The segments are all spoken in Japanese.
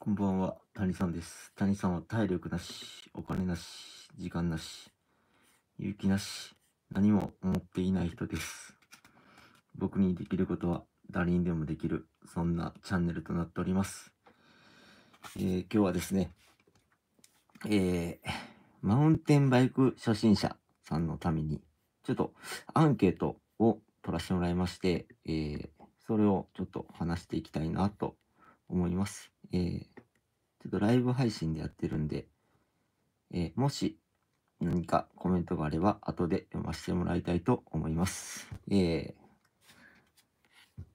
こんばんは、谷さんです。谷さんは体力なし、お金なし、時間なし、勇気なし、何も持っていない人です。僕にできることは誰にでもできる、そんなチャンネルとなっております。えー、今日はですね、えー、マウンテンバイク初心者さんのために、ちょっとアンケートを取らせてもらいまして、えー、それをちょっと話していきたいなと思います。えー、ちょっとライブ配信でやってるんで、えー、もし何かコメントがあれば後で読ませてもらいたいと思います。え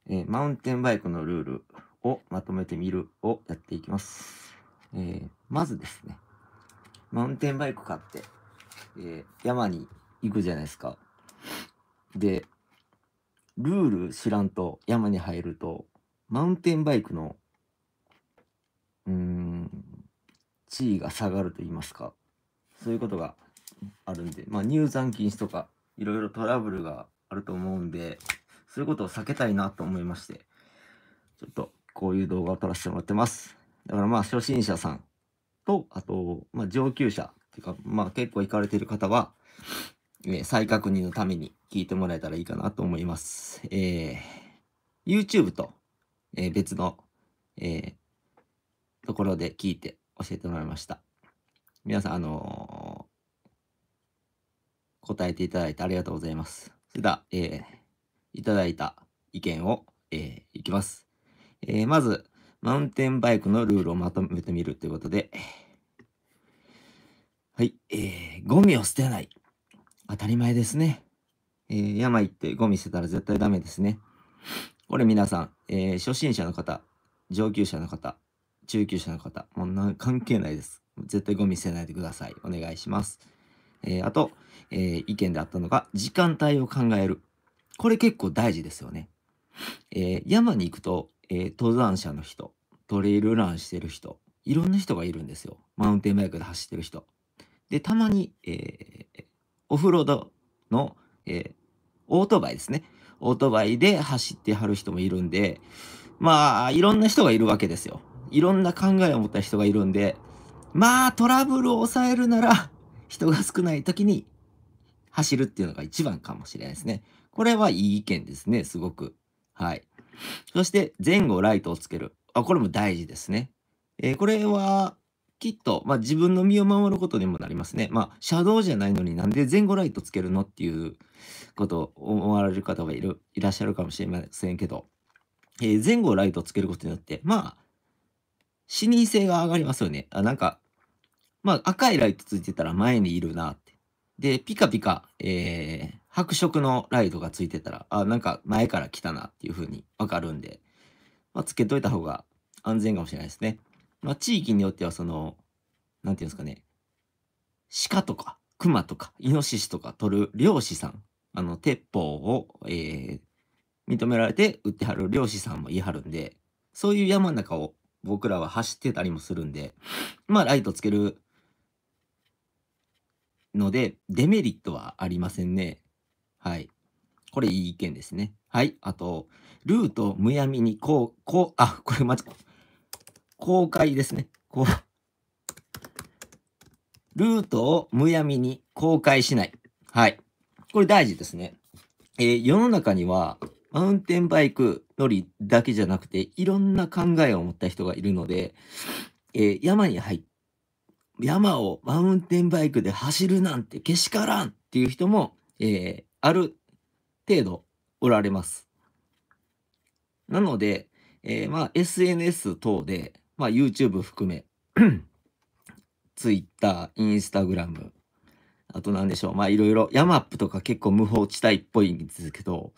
えー、マウンテンバイクのルールをまとめてみるをやっていきます。えまずですね、マウンテンバイク買って、え山に行くじゃないですか。で、ルール知らんと山に入ると、マウンテンバイクのうん地位が下がると言いますかそういうことがあるんで、まあ、入山禁止とかいろいろトラブルがあると思うんでそういうことを避けたいなと思いましてちょっとこういう動画を撮らせてもらってますだからまあ初心者さんとあと、まあ、上級者っていうかまあ結構行かれてる方は、ね、再確認のために聞いてもらえたらいいかなと思いますえー、YouTube と、えー、別の、えーところで聞いて教えてもらいました。皆さん、あのー、答えていただいてありがとうございます。それでは、えー、いただいた意見を、えー、いきます。えー、まず、マウンテンバイクのルールをまとめてみるということで、はい、えー、ゴミを捨てない。当たり前ですね。えー、山行ってゴミ捨てたら絶対ダメですね。これ皆さん、えー、初心者の方、上級者の方、中級者の方、もうな関係ないです。絶対ゴミ捨てないでください。お願いします。えー、あと、えー、意見であったのが、時間帯を考える。これ結構大事ですよね。えー、山に行くと、え登山者の人、トレイルランしてる人、いろんな人がいるんですよ。マウンテンバイクで走ってる人。で、たまに、えオフロードの、えオートバイですね。オートバイで走ってはる人もいるんで、まあ、いろんな人がいるわけですよ。いろんな考えを持った人がいるんで、まあトラブルを抑えるなら、人が少ない時に走るっていうのが一番かもしれないですね。これはいい意見ですね、すごく。はい。そして前後ライトをつける。あ、これも大事ですね。えー、これは、きっと、まあ、自分の身を守ることにもなりますね。まあ、車道じゃないのになんで前後ライトつけるのっていうことを思われる方がいるいらっしゃるかもしれませんけど、えー、前後ライトつけることによって、まあ、視認性が上がりますよね。あなんか、まあ、赤いライトついてたら前にいるなって。で、ピカピカ、えー、白色のライトがついてたら、あ、なんか前から来たなっていう風にわかるんで、まあ、つけといた方が安全かもしれないですね。まあ、地域によってはその、なんていうんですかね、鹿とか、熊とか、イノシシとか取る漁師さん、あの、鉄砲を、えー、認められて売ってはる漁師さんも言いはるんで、そういう山の中を僕らは走ってたりもするんで、まあライトつけるので、デメリットはありませんね。はい。これいい意見ですね。はい。あと、ルートむやみにこう、こう、あ、これ間違公開ですね。こう。ルートをむやみに公開しない。はい。これ大事ですね。えー、世の中には、マウンテンバイク乗りだけじゃなくて、いろんな考えを持った人がいるので、えー、山に入っ山をマウンテンバイクで走るなんてけしからんっていう人も、えー、ある程度おられます。なので、えー、まあ、SNS 等で、まあ、YouTube 含め Twitter、Instagram、あと何でしょう、まあいろいろ、ヤマップとか結構無法地帯っぽいんですけど、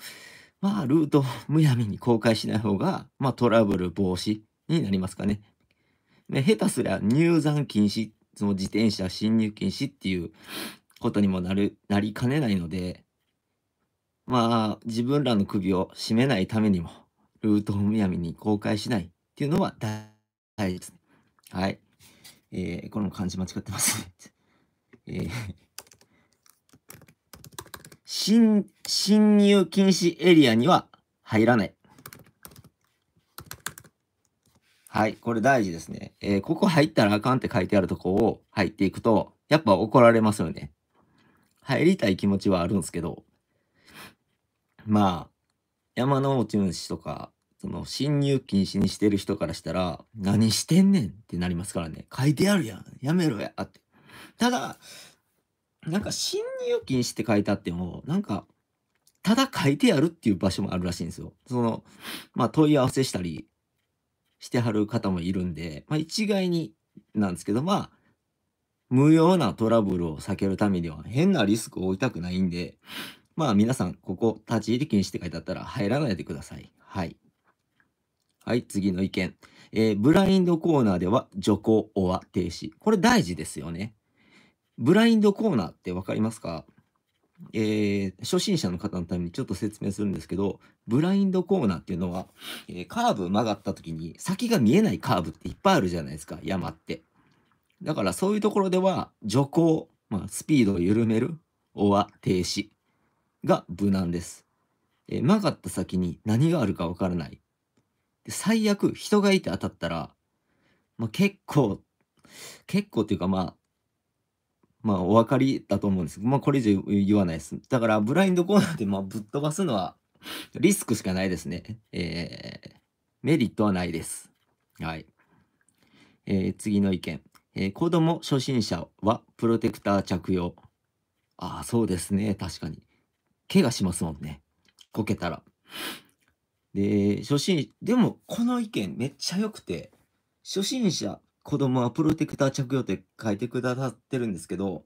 まあ、ルートをむやみに公開しない方が、まあ、トラブル防止になりますかね。ね下手すりゃ入山禁止、その自転車侵入禁止っていうことにもなるなりかねないので、まあ、自分らの首を絞めないためにも、ルートをむやみに公開しないっていうのは大事です。ね。はい。えー、これも漢字間違ってます えー新進入禁止エリアには入らない。はい、これ大事ですね。えー、ここ入ったらあかんって書いてあるとこを入っていくと、やっぱ怒られますよね。入りたい気持ちはあるんですけど、まあ、山の持ち主とか、その侵入禁止にしてる人からしたら、何してんねんってなりますからね。書いてあるやん。やめろや。って。ただ、なんか新入金して書いてあっても、なんか、ただ書いてあるっていう場所もあるらしいんですよ。その、まあ問い合わせしたりしてはる方もいるんで、まあ一概になんですけど、まあ、無用なトラブルを避けるためには変なリスクを負いたくないんで、まあ皆さん、ここ立ち入り禁止って書いてあったら入らないでください。はい。はい、次の意見。えー、ブラインドコーナーでは徐行、オア、停止。これ大事ですよね。ブラインドコーナーってわかりますかえー、初心者の方のためにちょっと説明するんですけど、ブラインドコーナーっていうのは、えー、カーブ曲がった時に先が見えないカーブっていっぱいあるじゃないですか、山って。だからそういうところでは、徐行、まあ、スピードを緩める、おわ、停止が無難です。えー、曲がった先に何があるかわからない。で最悪、人がいて当たったら、まあ、結構、結構っていうかまあ、まあ、お分かりだと思うんですけど、まあ、これ以上言わないです。だから、ブラインドコーナーで、まあ、ぶっ飛ばすのは、リスクしかないですね。えー、メリットはないです。はい。えー、次の意見。えー、子供初心者はプロテクター着用。ああ、そうですね。確かに。怪我しますもんね。こけたら。で、初心、でも、この意見めっちゃ良くて、初心者子供はプロテクター着用って書いてくださってるんですけど、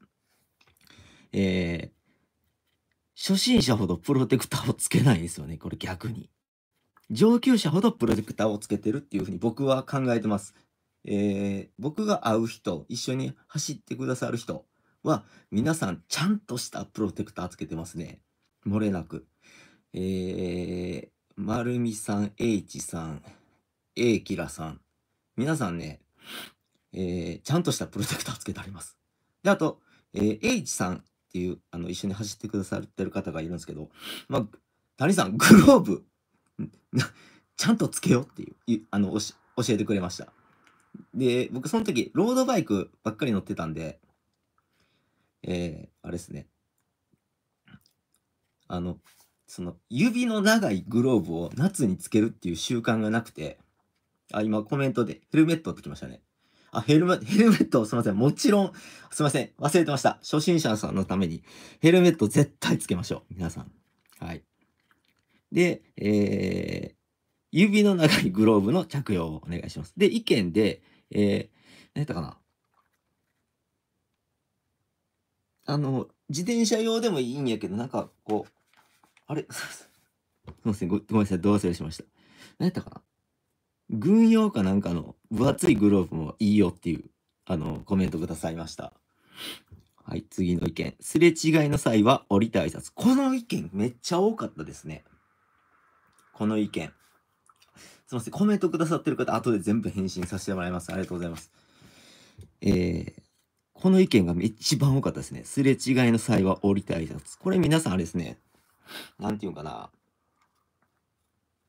えー、初心者ほどプロテクターをつけないですよね。これ逆に。上級者ほどプロテクターをつけてるっていうふうに僕は考えてます。えー、僕が会う人、一緒に走ってくださる人は、皆さんちゃんとしたプロテクターつけてますね。漏れなく。えー、まるみさん、H さん、A キラさん。皆さんね、えー、ちゃんとしたプロテクターつけてあります。で、あと、えー、H さんっていう、あの、一緒に走ってくださってる方がいるんですけど、まあ、谷さん、グローブ、ちゃんとつけようっていう、あの、教えてくれました。で、僕その時、ロードバイクばっかり乗ってたんで、えー、あれですね。あの、その、指の長いグローブを夏につけるっていう習慣がなくて、あ、今コメントでヘルメットってきましたね。あ、ヘルメ、ヘルメット、すいません。もちろん、すいません。忘れてました。初心者さんのために、ヘルメット絶対つけましょう。皆さん。はい。で、えー、指の長いグローブの着用をお願いします。で、意見で、えー、何やったかな。あの、自転車用でもいいんやけど、なんかこう、あれ すいませんご、ごめんなさい、どう忘れしました。何やったかな。軍用かなんかの分厚いグローブもいいよっていう、あの、コメントくださいました。はい、次の意見。すれ違いの際は降りた挨拶。この意見めっちゃ多かったですね。この意見。すいません、コメントくださってる方、後で全部返信させてもらいます。ありがとうございます。えー、この意見が一番多かったですね。すれ違いの際は降りた挨拶。これ皆さんあれですね。なんていうかな。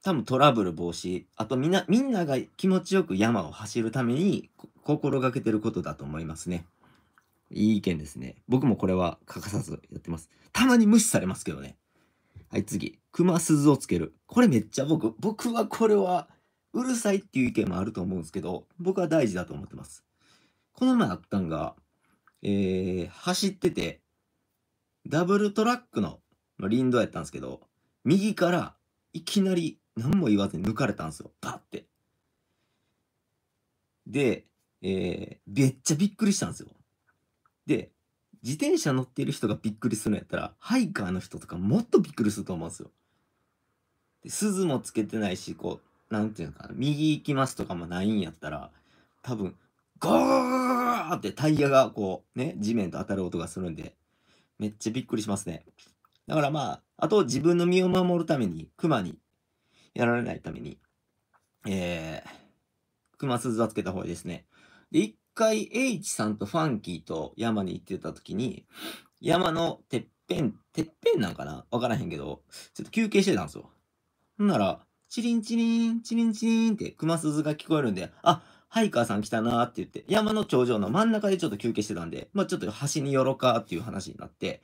多分トラブル防止、あとみんな、みんなが気持ちよく山を走るために心がけてることだと思いますね。いい意見ですね。僕もこれは欠かさずやってます。たまに無視されますけどね。はい、次。熊鈴をつける。これめっちゃ僕、僕はこれは、うるさいっていう意見もあると思うんですけど、僕は大事だと思ってます。この前あったんが、えー、走ってて、ダブルトラックの、ま林道やったんですけど、右からいきなり何も言わずに抜かれたんですよ。パッて。で、えー、めっちゃびっくりしたんですよ。で、自転車乗ってる人がびっくりするんやったら、ハイカーの人とかもっとびっくりすると思うんですよ。で、鈴もつけてないし、こう、なんていうのかな、右行きますとかもないんやったら、多分、ゴーってタイヤがこう、ね、地面と当たる音がするんで、めっちゃびっくりしますね。だからまあ、あと自分の身を守るために、熊にやられないために、えー、熊鈴はつけた方がいいですね。で、一回 H さんとファンキーと山に行ってた時に、山のてっぺん、てっぺんなんかなわからへんけど、ちょっと休憩してたんですよ。ほんなら、チリンチリン、チリンチリンって熊鈴が聞こえるんで、あ、ハイカーさん来たなーって言って、山の頂上の真ん中でちょっと休憩してたんで、まあちょっと端に寄ろかっていう話になって、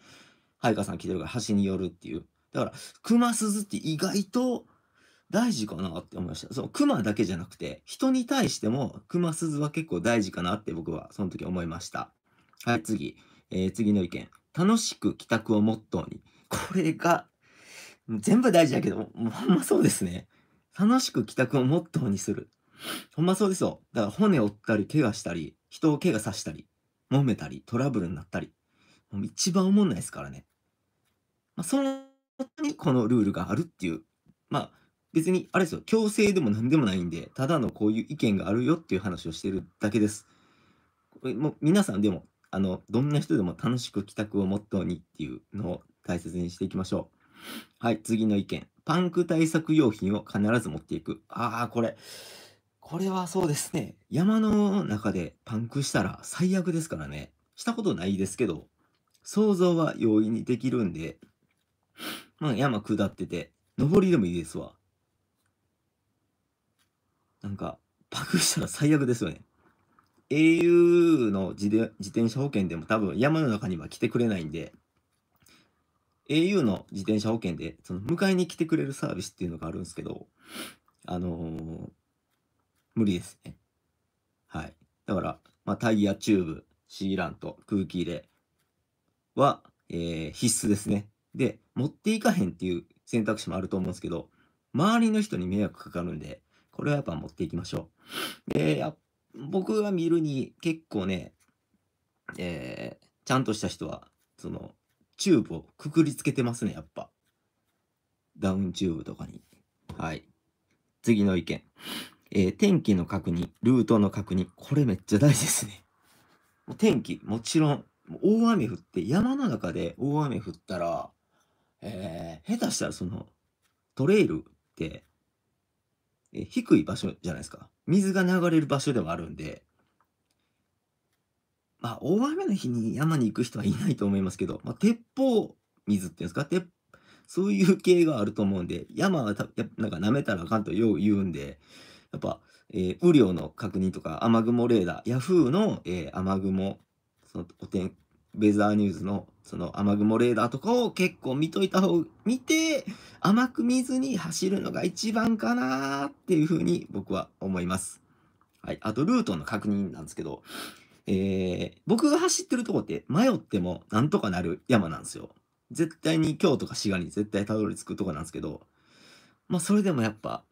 ハイカーさん来てるから端に寄るっていう。だから、熊鈴って意外と大事かなって思いました。その熊だけじゃなくて、人に対しても熊鈴は結構大事かなって僕はその時思いました。はい、次。えー、次の意見。楽しく帰宅をモットーに。これが、全部大事だけど、もうほんまそうですね。楽しく帰宅をモットーにする。ほんまそうですよ。だから骨折ったり、怪我したり、人を怪我させたり、揉めたり、トラブルになったり。もう一番おもんないですからね。まあ、そのにこのルールがあるっていう。まあ別に、あれですよ、強制でも何でもないんで、ただのこういう意見があるよっていう話をしてるだけです。これもう皆さんでも、あの、どんな人でも楽しく帰宅をモットーにっていうのを大切にしていきましょう。はい、次の意見。パンク対策用品を必ず持っていく。ああ、これ。これはそうですね。山の中でパンクしたら最悪ですからね。したことないですけど、想像は容易にできるんで、まあ、山下ってて、登りでもいいですわ。なんか、パクしたら最悪ですよね。au の自自転車保険でも多分山の中には来てくれないんで、au の自転車保険で、その迎えに来てくれるサービスっていうのがあるんですけど、あのー、無理ですね。はい。だから、まあ、タイヤ、チューブ、シーラント、空気入れは、えー、必須ですね。で、持っていかへんっていう選択肢もあると思うんですけど、周りの人に迷惑かかるんで、これはやっぱ持っていきましょう。で、や僕が見るに結構ね、えー、ちゃんとした人は、その、チューブをくくりつけてますね、やっぱ。ダウンチューブとかに。はい。次の意見。えー、天気の確認、ルートの確認。これめっちゃ大事ですね。もう天気、もちろん、大雨降って、山の中で大雨降ったら、えー、下手したらその、トレイルって低い場所じゃないですか。水が流れる場所でもあるんで、まあ、大雨の日に山に行く人はいないと思いますけど、まあ、鉄砲水っていうんですか、鉄そういう系があると思うんで、山はたなんか舐めたらあかんとよう言うんで、やっぱ、えー、雨量の確認とか、雨雲レーダー、ヤフーの、えー、雨雲、そのお天ウェザーニューズのその雨雲レーダーとかを結構見といた方、見て、甘く見ずに走るのが一番かなっていうふうに僕は思います。はい。あと、ルートの確認なんですけど、えー、僕が走ってるとこって迷ってもなんとかなる山なんですよ。絶対に今日とか滋賀に絶対たどり着くとこなんですけど、まあそれでもやっぱ、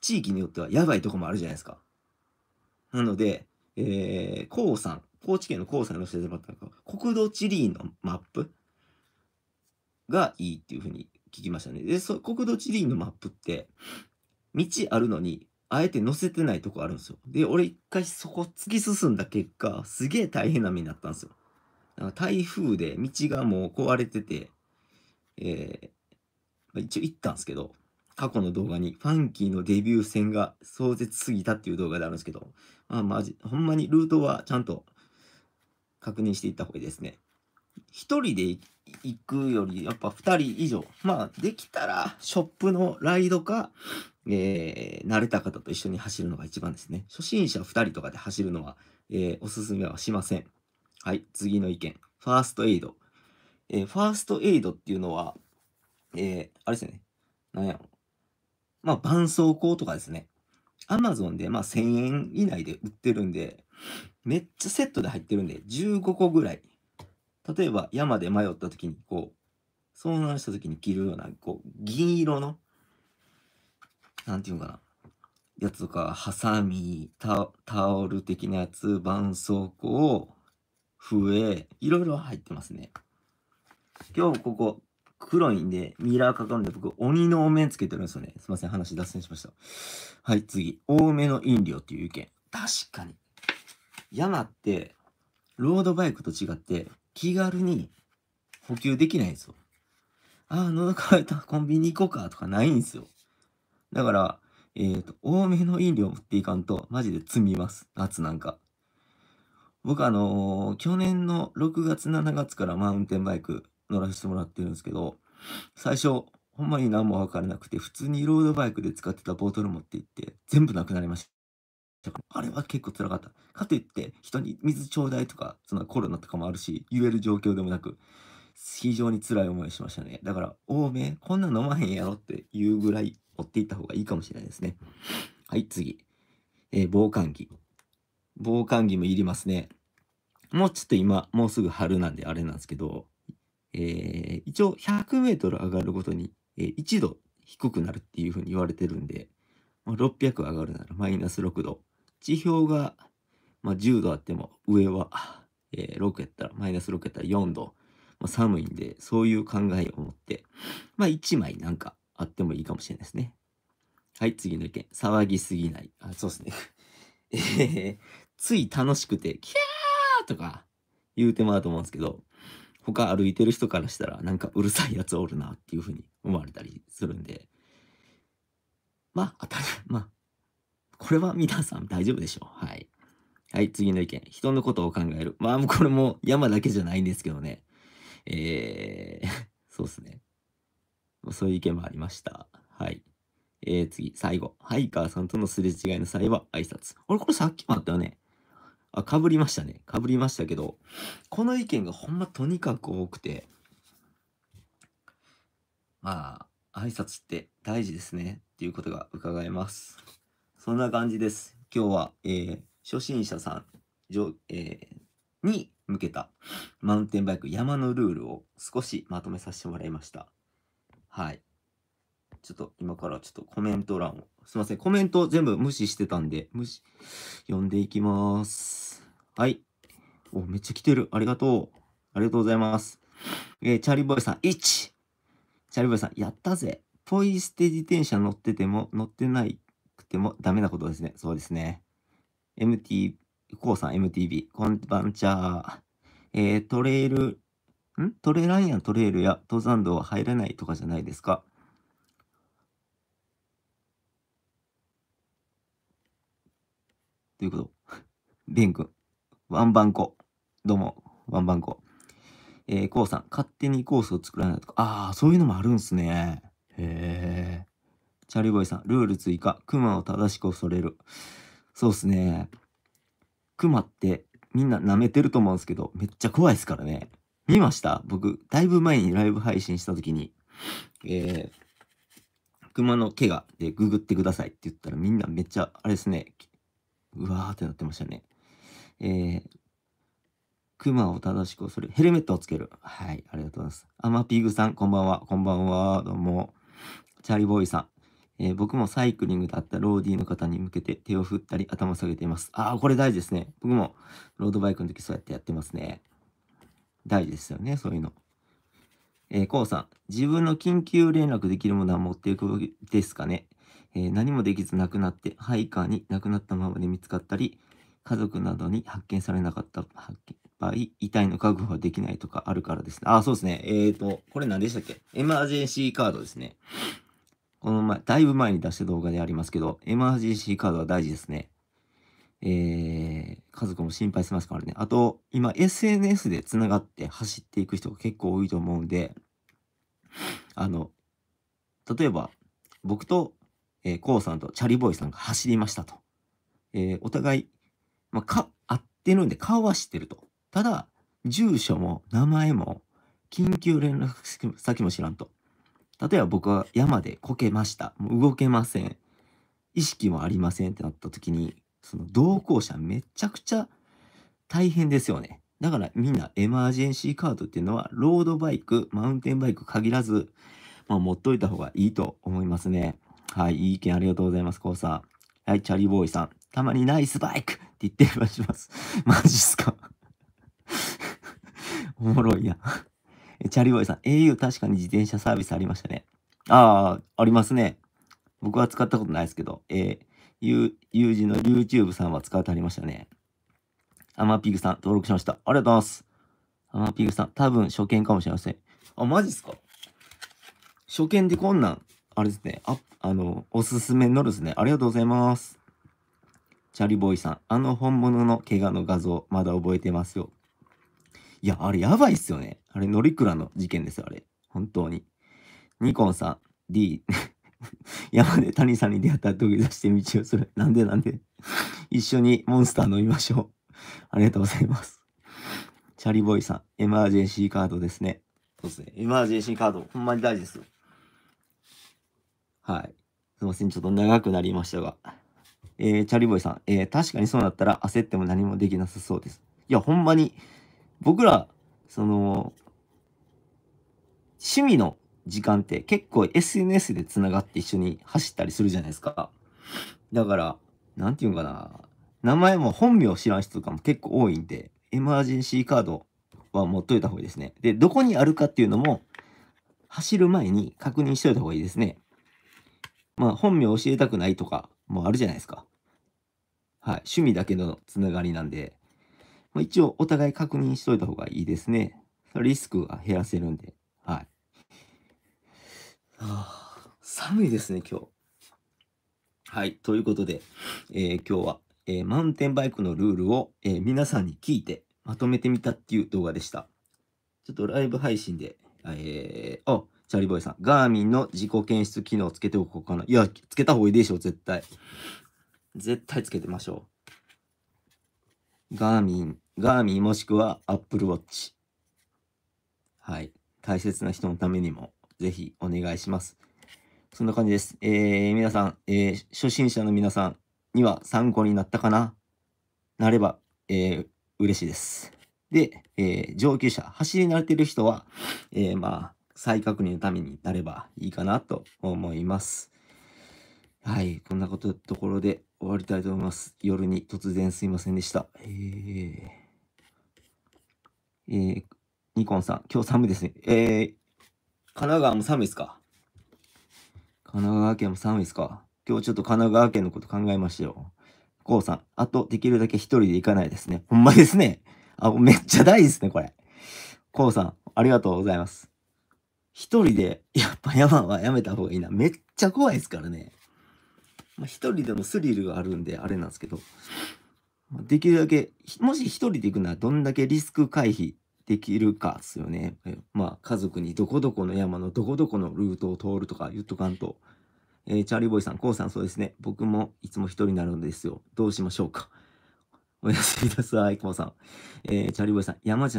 地域によってはやばいとこもあるじゃないですか。なので、えー、こうさん、高知県の高裁のてもらったのか、国土地理院のマップがいいっていうふうに聞きましたね。で、そ国土地理院のマップって、道あるのに、あえて載せてないとこあるんですよ。で、俺一回そこ突き進んだ結果、すげえ大変な目になったんですよ。なんか台風で道がもう壊れてて、えー、一応行ったんですけど、過去の動画にファンキーのデビュー戦が壮絶すぎたっていう動画であるんですけど、まあマジ、ほんまにルートはちゃんと確認していった方がいいですね。1人で行くより、やっぱ2人以上。まあ、できたら、ショップのライドか、えー、慣れた方と一緒に走るのが一番ですね。初心者2人とかで走るのは、えー、おすすめはしません。はい、次の意見。ファーストエイド。えー、ファーストエイドっていうのは、えあれですよね。なんやろ。まあ、絆創膏とかですね。アマゾンで、まあ、1000円以内で売ってるんで、めっちゃセットで入ってるんで、15個ぐらい。例えば山で迷った時に、こう、遭難した時に着るような、こう、銀色の、なんていうのかな。やつとか、ハサミ、タオル的なやつ、絆創膏、笛、いろいろ入ってますね。今日ここ、黒いんで、ミラーかかるんで、僕、鬼のお面つけてるんですよね。すいません、話脱線しました。はい、次。多めの飲料っていう意見。確かに。山ってロードバイクと違って気軽に補給できないんですよ。ああ、喉乾いた、コンビニ行こうかとかないんですよ。だから、えっ、ー、と、多めの飲料持っていかんと、マジで積みます。夏なんか。僕あのー、去年の6月、7月からマウンテンバイク乗らせてもらってるんですけど、最初、ほんまに何もわからなくて、普通にロードバイクで使ってたボトル持って行って、全部なくなりました。あれは結構辛かった。かといって人に水ちょうだいとか、そのコロナとかもあるし、言える状況でもなく、非常に辛い思いしましたね。だから、多め、こんな飲まへんやろっていうぐらい持っていった方がいいかもしれないですね。はい、次。えー、防寒着。防寒着もいりますね。もうちょっと今、もうすぐ春なんであれなんですけど、えー、一応100メートル上がるごとに、えー、1度低くなるっていうふうに言われてるんで、600上がるならマイナス6度。地表がまあ、10度あっても上は、えー、6やったら、マイナス6やったら4度、まあ、寒いんで、そういう考えを持って、まあ、1枚なんかあってもいいかもしれないですね。はい、次の意見。騒ぎすぎない。あ、そうですね。えー、つい楽しくて、キャーとか言うてもらうと思うんですけど、他歩いてる人からしたら、なんかうるさいやつおるなっていうふうに思われたりするんで、まあ、当たり、まあ、これは皆さん大丈夫でしょう。はい。はい、次の意見。人のことを考える。まあ、これも山だけじゃないんですけどね。えー、そうですね。そういう意見もありました。はい。えー、次、最後。ハイカーさんとのすれ違いの際は挨拶。俺、これさっきもあったよね。あ、かぶりましたね。かぶりましたけど、この意見がほんまとにかく多くて、まあ、挨拶って大事ですね。っていうことが伺えます。そんな感じです。今日は、えー初心者さん、えー、に向けたマウンテンバイク山のルールを少しまとめさせてもらいました。はい。ちょっと今からちょっとコメント欄を。すいません。コメント全部無視してたんで、無視、読んでいきます。はい。お、めっちゃ来てる。ありがとう。ありがとうございます。えー、チャーリーボーイさん、1! チャーリーボーイさん、やったぜ。ポイ捨て自転車乗ってても、乗ってないくてもダメなことですね。そうですね。MT、コウさん MTB、こんばんちゃー。えー、トレイル、んトレランやトレイルや登山道は入らないとかじゃないですか。ということ。ベン君、ワンバンコ。どうも、ワンバンコ。えー、コウさん、勝手にコースを作らないとか。ああ、そういうのもあるんすね。へえ。チャリボーイさん、ルール追加。クマを正しく恐れる。そうっすね。クマってみんな舐めてると思うんですけど、めっちゃ怖いですからね。見ました僕、だいぶ前にライブ配信した時に、えー、熊の怪我でググってくださいって言ったらみんなめっちゃ、あれですね、うわーってなってましたね。えー、熊を正しく恐れ、ヘルメットをつける。はい、ありがとうございます。アマピーグさん、こんばんは、こんばんは、どうも。チャーリーボーイさん、えー、僕もサイクリングだったローディーの方に向けて手を振ったり頭下げています。ああ、これ大事ですね。僕もロードバイクの時そうやってやってますね。大事ですよね、そういうの。えー、こうさん、自分の緊急連絡できるものは持っていくですかね。えー、何もできず亡くなって、ハイカーに亡くなったままで見つかったり、家族などに発見されなかった場合、遺体の確保はできないとかあるからですね。あ、そうですね。えっ、ー、と、これ何でしたっけエマージェンシーカードですね。この前、だいぶ前に出した動画でありますけど、エマージェンシーカードは大事ですね。えー、家族も心配してますからね。あと、今 SNS で繋がって走っていく人が結構多いと思うんで、あの、例えば、僕と、えー、コウさんとチャリボーイさんが走りましたと。えー、お互い、まあ、か、合ってるんで顔は知ってると。ただ、住所も名前も緊急連絡先も知らんと。例えば僕は山でこけました。もう動けません。意識もありませんってなった時に、その同行者めちゃくちゃ大変ですよね。だからみんなエマージェンシーカードっていうのは、ロードバイク、マウンテンバイク限らず、まあ、持っといた方がいいと思いますね。はい、いい意見ありがとうございます、コウさん。はい、チャリボーイさん。たまにナイスバイクって言ってるらします。マジっすか おもろいやんチャリボーイさん、au 確かに自転車サービスありましたね。ああ、ありますね。僕は使ったことないですけど、えー、友人の YouTube さんは使ってありましたね。アマピグさん、登録しました。ありがとうございます。アマピグさん、多分初見かもしれません。あ、マジっすか初見でこんなん、あれですね。あ、あの、おすすめのですね。ありがとうございます。チャリボーイさん、あの本物の怪我の画像、まだ覚えてますよ。いや、あれやばいっすよね。あれ、クラの事件ですよ、あれ。本当に。ニコンさん、D、山で谷さんに出会ったら土下座して道をする。なんでなんで一緒にモンスター飲みましょう。ありがとうございます。チャリボーイさん、エマージェンシーカードですね。そうですね。エマージェンシーカード、ほんまに大事ですよ。はい。すいません。ちょっと長くなりましたが。えー、チャリボーイさん、えー、確かにそうなったら焦っても何もできなさそうです。いや、ほんまに僕ら、その、趣味の時間って結構 SNS で繋がって一緒に走ったりするじゃないですか。だから、なんていうんかな。名前も本名知らん人とかも結構多いんで、エマージェンシーカードは持っといた方がいいですね。で、どこにあるかっていうのも、走る前に確認しといた方がいいですね。まあ、本名教えたくないとかもあるじゃないですか。はい。趣味だけのつながりなんで、まあ、一応お互い確認しといた方がいいですね。リスクが減らせるんで。はい。あ寒いですね、今日。はい。ということで、えー、今日は、えー、マウンテンバイクのルールを、えー、皆さんに聞いてまとめてみたっていう動画でした。ちょっとライブ配信で、えー、あ、チャリボーイさん、ガーミンの自己検出機能つけておこうかな。いや、つけた方がいいでしょ、絶対。絶対つけてましょう。ガーミン、ガーミンもしくはアップルウォッチ。はい。大切な人のためにも、ぜひお願いします。そんな感じです。えー、皆さん、えー、初心者の皆さんには参考になったかななれば、えー、嬉しいです。で、えー、上級者、走り慣れてる人は、えー、まあ、再確認のためになればいいかなと思います。はい、こんなこと、ところで、終わりたいと思います。夜に突然すいませんでした。えー、えー、ニコンさん、今日寒いですね。えー、神奈川も寒いですか神奈川県も寒いですか今日ちょっと神奈川県のこと考えましたよ。こうさん、あとできるだけ一人で行かないですね。ほんまですね。あ、めっちゃ大ですね、これ。こうさん、ありがとうございます。一人で、やっぱ山はやめた方がいいな。めっちゃ怖いですからね。まあ、一人でもスリルがあるんで、あれなんですけど、まあ、できるだけ、もし一人で行くならどんだけリスク回避できるかっすよね。まあ、家族にどこどこの山のどこどこのルートを通るとか言っとかんと。えー、チャーリーボーイさん、コウさん、そうですね。僕もいつも一人になるんですよ。どうしましょうか。おやすみなさい、コウさん。えー、チャーリーボーイさん、山じゃない。